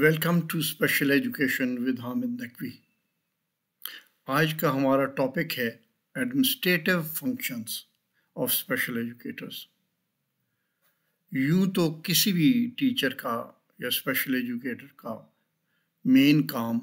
Welcome to special education with Hamid Naqvi आज का हमारा टॉपिक है administrative functions of special educators यूं तो किसी भी टीचर का या स्पेशल एजुकेटर का मेन काम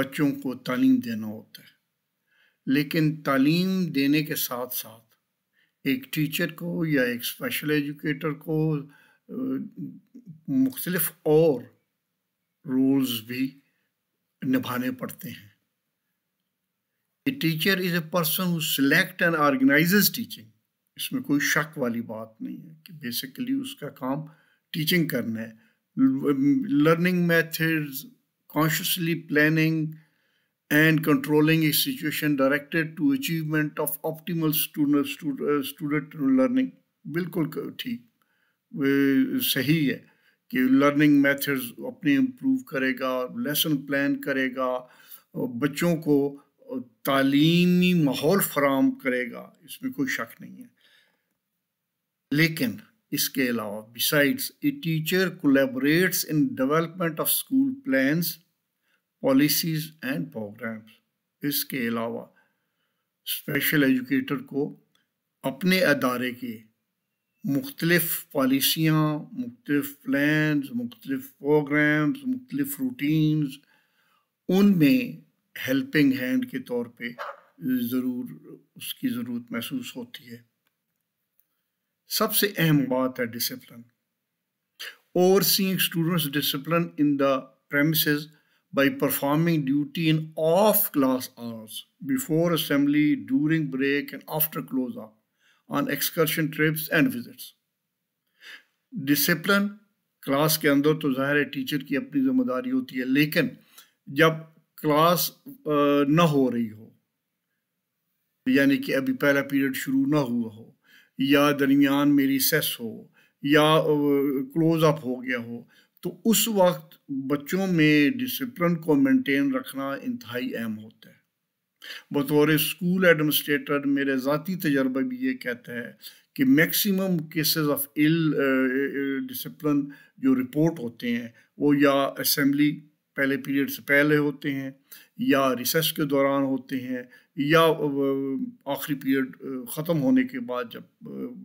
बच्चों को तालीम देना होता है लेकिन तालीम देने के साथ साथ एक टीचर को या एक स्पेशल एजुकेटर को मुख्तलफ़ और रूल्स भी निभाने पड़ते हैं a teacher is a person who select and organize teaching इसमें कोई शक वाली बात नहीं है कि बेसिकली उसका काम टीचिंग करना है learning methods consciously planning and controlling a situation directed to achievement of optimal student बिल्कुल ठीक सही है कि लर्निंग मेथड्स अपने इम्प्रूव करेगा लेसन प्लान करेगा बच्चों को तालीमी माहौल फराम करेगा इसमें कोई शक नहीं है लेकिन इसके अलावा besides a teacher collaborates in development of school plans policies and programmes इसके अलावा स्पेशल एजुकेटर को अपने अदारे के मुख्तलफ़ पॉलिसियाँ मुख्तलफ़ प्लान मुख्तलफ़ प्रोग्राम्स मुख्तलफ़ रूटीन्स उनमें हेल्पिंग हैंड के तौर पर ज़रूर उसकी ज़रूरत महसूस होती है सबसे अहम हम्म। बात है discipline over seeing students discipline in the premise by performing duty in of class hours before assembly during break and after close up on excursion trips and visits discipline class के अंदर तो जाहिर है टीचर की अपनी जिम्मेदारी होती है लेकिन जब क्लास न हो रही हो यानी कि अभी पहला पीरियड शुरू ना हुआ हो या दरमियान में रिसेस हो या क्लोज अप हो गया हो तो उस वक्त बच्चों में डिसिप्लिन को मेंटेन रखना इंतहाई अहम होता है बतौर स्कूल एडमिनिस्ट्रेटर मेरे ज़ाती तजर्बा भी ये कहता है कि maximum cases of ill discipline जो रिपोर्ट होते हैं वो या असम्बली पहले पीरियड से पहले होते हैं या रिसेस के दौरान होते हैं या आखिरी पीरियड ख़त्म होने के बाद जब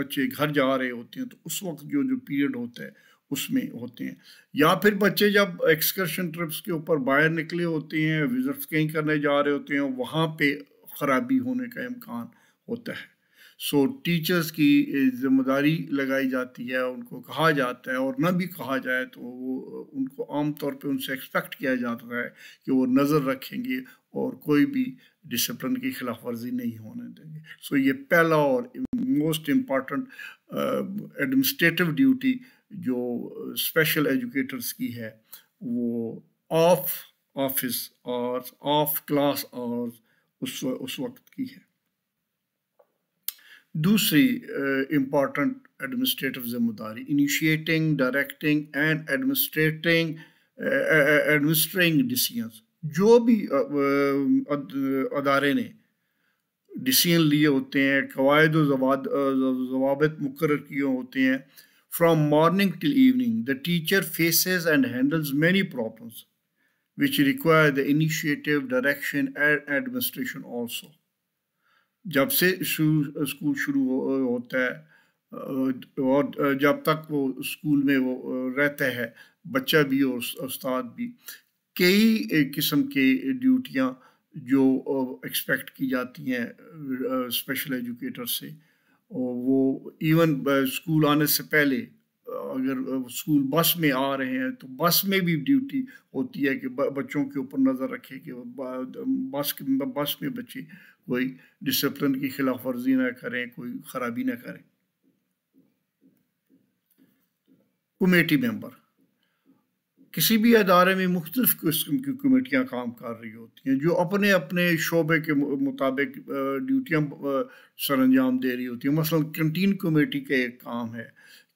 बच्चे घर जा रहे होते हैं तो उस वक्त जो जो पीरियड होता है उसमें होते हैं या फिर बच्चे जब एक्सकर्शन ट्रिप्स के ऊपर बाहर निकले होते हैं विजिट्स कहीं करने जा रहे होते हैं वहाँ पे ख़राबी होने का इम्कान होता है सो टीचर्स की जिम्मेदारी लगाई जाती है उनको कहा जाता है और ना भी कहा जाए तो वो उनको आम तौर पे उनसे एक्सपेक्ट किया जाता है कि वो नज़र रखेंगे और कोई भी डिसिप्लिन की खिलाफ वर्जी नहीं होने देंगे सो so, ये पहला और मोस्ट इम्पॉर्टेंट एडमिनिस्ट्रेटिव ड्यूटी जो स्पेशल एजुकेटर्स की है वो ऑफ ऑफिस और ऑफ क्लास और उस उस वक्त की है दूसरी इम्पॉर्टेंट uh, एडमिनिस्ट्रेटिव जिम्मेदारी initiating directing and administrating administrating decisions जो भी uh, uh, अदारे ने डिसीजन लिए होते हैं कवायद जवाब मुकर किए होते हैं from morning till evening the teacher faces and handles many problems which require the initiative direction and administration also जब से शुरू स्कूल शुरू हो, होता है और जब तक वो स्कूल में वो रहते हैं बच्चा भी और उस्ताद भी कई किस्म के ड्यूटियाँ जो एक्सपेक्ट की जाती हैं स्पेशल एजुकेटर से वो इवन स्कूल आने से पहले अगर स्कूल बस में आ रहे हैं तो बस में भी ड्यूटी होती है कि बच्चों के ऊपर नज़र रखे कि बस बस में बच्चे कोई डिसिप्लिन की खिलाफ वर्जी ना करें कोई ख़राबी ना करें कमेटी मेंबर किसी भी अदारे में मुख्तफ किस्म की कमेटियाँ काम कर रही होती हैं जो अपने अपने शोबे के मुताबिक ड्यूटियां सर अंजाम दे रही होती हैं मसलन कंटीन कमेटी का एक काम है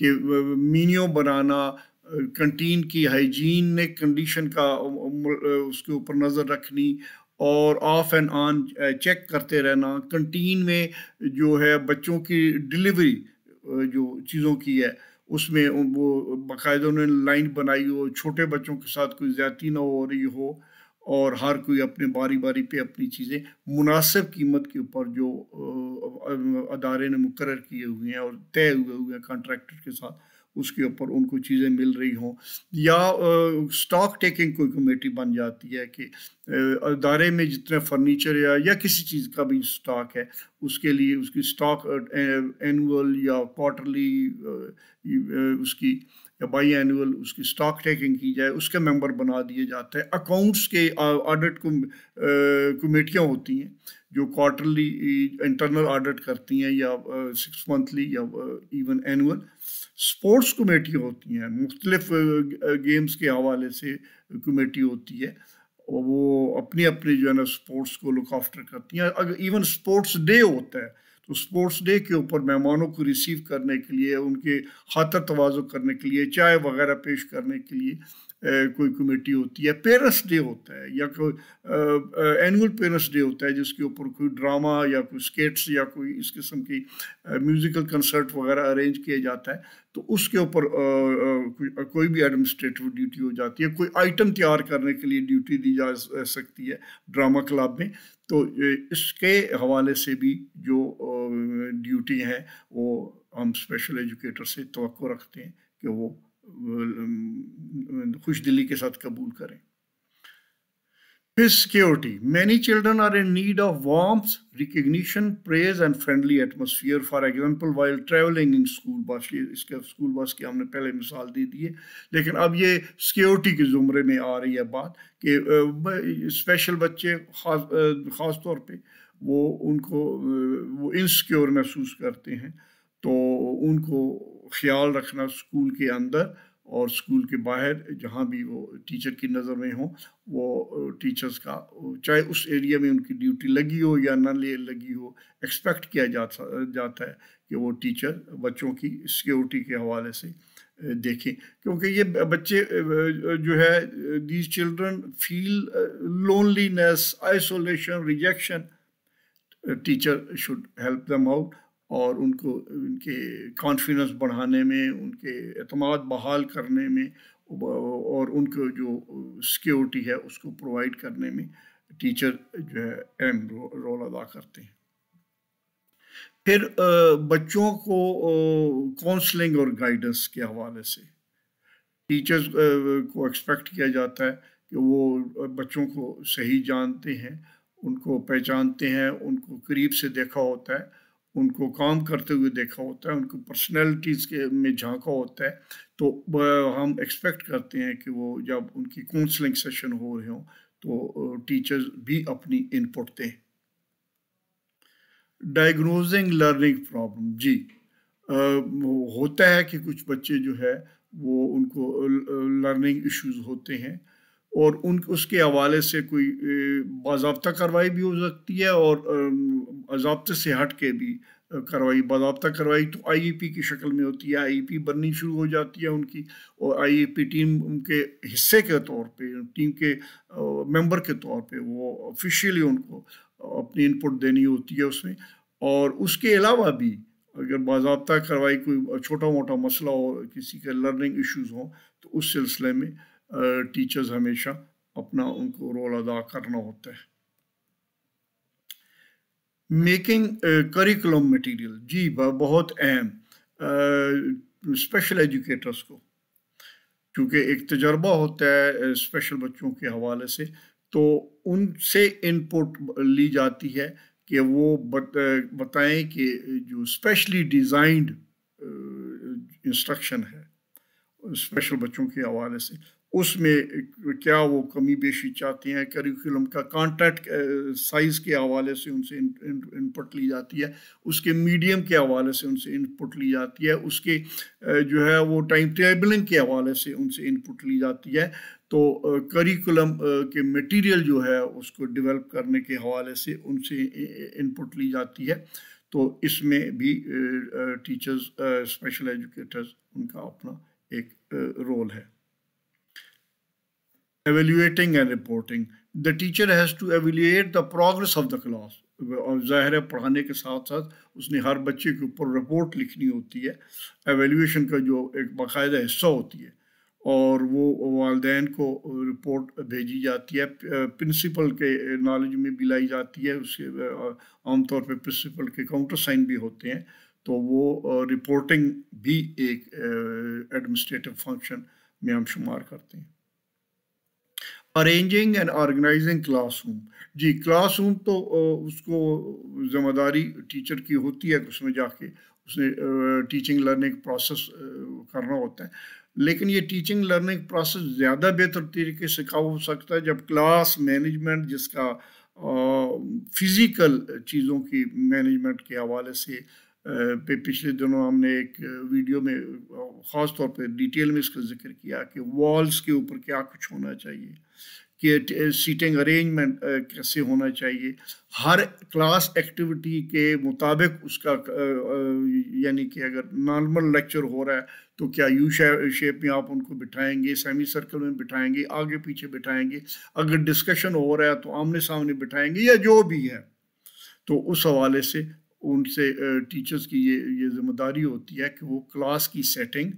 कि मीनियों बनाना कंटीन की हाइजीन ने कंडीशन का उसके ऊपर नज़र रखनी और ऑफ एंड ऑन चेक करते रहना कंटीन में जो है बच्चों की डिलीवरी जो चीज़ों की है उसमें वो बाकायदा उन्होंने लाइन बनाई हो छोटे बच्चों के साथ कोई ज़्यादती ना हो रही हो और हर कोई अपने बारी बारी पे अपनी चीज़ें मुनासिब कीमत के ऊपर जो अदारे ने मुकर किए हुए हैं और तय हुए हुए हैं कॉन्ट्रैक्टर के साथ उसके ऊपर उनको चीज़ें मिल रही हों या स्टॉक टेकिंग कोई कमेटी बन जाती है कि अदारे में जितने फर्नीचर या या किसी चीज़ का भी स्टॉक है उसके लिए उसकी स्टॉक एनुअल या क्वार्टरली उसकी या बाई एनुअल उसकी स्टॉक टेकिंग की जाए उसके मेंबर बना दिए जाते हैं अकाउंट्स के ऑडिट कमेटियाँ होती हैं जो क्वार्टरली इंटरनल ऑडिट करती हैं या सिक्स मंथली या इवन एनुअल स्पोर्ट्स कमेटी होती हैं मुख्तलिफ गेम्स के हवाले से कमेटी होती है और वो अपने अपने जो है ना स्पोर्ट्स को लुक आफ्टर करती हैं अगर इवन स्पोर्ट्स डे होता है तो स्पोर्ट्स डे के ऊपर मेहमानों को रिसीव करने के लिए उनके खातर तोज़ु करने के लिए चाय वगैरह पेश करने के लिए कोई कमेटी होती है पेरेंट्स डे होता है या कोई एनुअल पेरेंट्स डे होता है जिसके ऊपर कोई ड्रामा या कोई स्केट्स या कोई इस किस्म की म्यूज़िकल कंसर्ट वगैरह अरेंज किया जाता है तो उसके ऊपर कोई भी एडमिनिस्ट्रेटिव ड्यूटी हो जाती है कोई आइटम तैयार करने के लिए ड्यूटी दी जा सकती है ड्रामा क्लब में तो इसके हवाले से भी जो ड्यूटी है वो हम स्पेशल एजुकेटर से तो रखते हैं कि वो खुश दिली के साथ कबूल करें फिर security many children are in need of warms recognition praise and friendly atmosphere for example while travelling in school bus ये इसके स्कूल बस की हमने पहले मिसाल दे दी है लेकिन अब ये सिक्योरिटी के ज़ुमरे में आ रही है बात कि स्पेशल बच्चे खास ख़ास तौर पर वो उनको वो इनसिक्योर महसूस करते हैं तो उनको ख्याल रखना स्कूल के अंदर और स्कूल के बाहर जहाँ भी वो टीचर की नज़र में हो वो टीचर्स का चाहे उस एरिया में उनकी ड्यूटी लगी हो या ना ले लगी हो एक्सपेक्ट किया जाता जाता है कि वो टीचर बच्चों की सिक्योरिटी के हवाले से देखें क्योंकि ये बच्चे जो है these children feel loneliness isolation rejection teacher should help them out और उनको उनके कॉन्फिडेंस बढ़ाने में उनके अतमाद बहाल करने में और उनको जो सिक्योरिटी है उसको प्रोवाइड करने में टीचर जो है अहम रोल अदा करते हैं फिर बच्चों को काउंसलिंग और गाइडेंस के हवाले से टीचर्स को एक्सपेक्ट किया जाता है कि वो बच्चों को सही जानते हैं उनको पहचानते हैं उनको करीब से देखा होता है उनको काम करते हुए देखा होता है उनको पर्सनैलिटीज़ के में झांका होता है तो हम एक्सपेक्ट करते हैं कि वो जब उनकी काउंसलिंग सेशन हो रहे हो तो टीचर्स भी अपनी इनपुट दें डायग्नोजिंग लर्निंग प्रॉब्लम जी आ, होता है कि कुछ बच्चे जो है वो उनको लर्निंग इश्यूज होते हैं और उन उसके हवाले से कोई बाबा कार्रवाई भी हो सकती है और जबते से हट के भी कार्रवाई बाबा कार्रवाई तो आई ई पी की शक्ल में होती है आई ई पी बननी शुरू हो जाती है उनकी और आई ई पी टीम उनके हिस्से के तौर पे टीम के मेंबर के तौर पे वो ऑफिशियली उनको अपनी इनपुट देनी होती है उसमें और उसके अलावा भी अगर बाबा कार्रवाई कोई छोटा मोटा मसला हो किसी के लर्निंग इशूज़ हों तो उस सिलसिले में टीचर्स हमेशा अपना उनको रोल अदा करना होता है मेकिंग करिकुलम मटेरियल जी बहुत अहम स्पेशल एजुकेटर्स को क्योंकि एक तजर्बा होता है स्पेशल बच्चों के हवाले से तो उनसे इनपुट ली जाती है कि वो बत, बताएं कि जो स्पेशली डिज़ाइंड इंस्ट्रक्शन है स्पेशल बच्चों के हवाले से उसमें क्या वो कमी बेशी चाहते हैं करिकुलम का कॉन्टैक्ट साइज़ के हवाले से उनसे इनपुट ली जाती है उसके मीडियम के हवाले से उनसे इनपुट ली जाती है उसके जो है वो टाइम टेबलिंग के हवाले से उनसे इनपुट ली जाती है तो करिकुलम के मटेरियल जो है उसको डेवलप करने के हवाले से उनसे इनपुट ली जाती है तो इसमें भी टीचर्स स्पेशल एजुकेटर्स उनका अपना एक रोल है evaluating and reporting the teacher has to evaluate the progress of the class और ज़ाहिर है पढ़ाने के साथ साथ उसने हर बच्चे के ऊपर रिपोर्ट लिखनी होती है एवेल्यूशन का जो एक बाकायदा हिस्सा होती है और वो वालदेन को रिपोर्ट भेजी जाती है प्रिंसिपल के नॉलेज में भी लाई जाती है उसके आमतौर पे प्रिंसिपल के काउंटर साइन भी होते हैं तो वो रिपोर्टिंग भी एक एडमिनिस्ट्रेटिव फंक्शन में हम शुमार करते हैं अरेंजिंग एंड ऑर्गेनाइजिंग क्लासरूम जी क्लासरूम तो उसको जिम्मेदारी टीचर की होती है उसमें जाके उसने टीचिंग लर्निंग प्रोसेस करना होता है लेकिन ये टीचिंग लर्निंग प्रोसेस ज़्यादा बेहतर तरीके से सिखा हो सकता है जब क्लास मैनेजमेंट जिसका फिज़िकल चीज़ों की मैनेजमेंट के हवाले से पे पिछले दिनों हमने एक वीडियो में ख़ास तौर पे डिटेल में इसका जिक्र किया कि वॉल्स के ऊपर क्या कुछ होना चाहिए कि सीटिंग अरेंजमेंट कैसे होना चाहिए हर क्लास एक्टिविटी के मुताबिक उसका यानी कि अगर नॉर्मल लेक्चर हो रहा है तो क्या यू शेप में आप उनको बिठाएंगे सेमी सर्कल में बिठाएंगे आगे पीछे बिठाएंगे अगर डिस्कशन हो रहा है तो आमने सामने बिठाएंगे या जो भी है तो उस हवाले से उनसे टीचर्स की ये ये जिम्मेदारी होती है कि वो क्लास की सेटिंग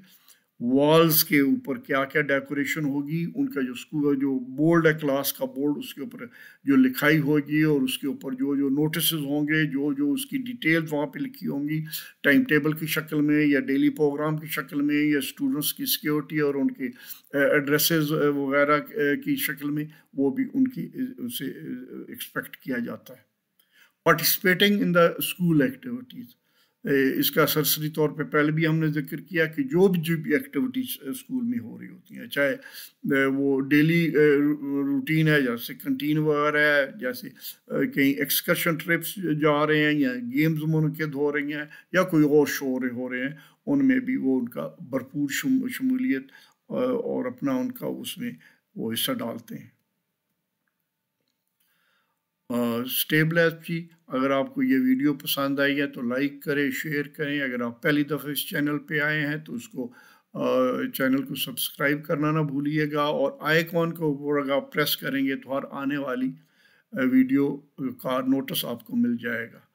वॉल्स के ऊपर क्या क्या डेकोरेशन होगी उनका जो स्कूल जो बोर्ड है क्लास का बोर्ड उसके ऊपर जो लिखाई होगी और उसके ऊपर जो जो नोटिस होंगे जो जो उसकी डिटेल्स वहाँ पे लिखी होंगी टाइम टेबल की शक्ल में या डेली प्रोग्राम की शक्ल में या स्टूडेंट्स की सिक्योरिटी और उनके एड्रेसेस वगैरह की शक्ल में वो भी उनकी उनसे एक्सपेक्ट किया जाता है participating in the school activities इसका सरसरी तौर पे पहले भी हमने जिक्र किया कि जो भी जो भी एक्टिविटीज स्कूल eh, में हो रही होती हैं चाहे eh, वो डेली रूटीन eh, है जैसे कंटीन वगैरह है जैसे कहीं एक्सकर्शन ट्रिप्स जा रहे हैं या गेम्स मुनद हो रही हैं या कोई और शोर हो रहे हैं उनमें भी वो उनका भरपूर शमूलियत और अपना उनका उसमें वो हिस्सा डालते हैं स्टेब जी अगर आपको ये वीडियो पसंद आई है तो लाइक करें शेयर करें अगर आप पहली दफ़े इस चैनल पे आए हैं तो उसको चैनल को सब्सक्राइब करना ना भूलिएगा और आइकॉन के ऊपर अगर आप प्रेस करेंगे तो हर आने वाली वीडियो का नोटिस आपको मिल जाएगा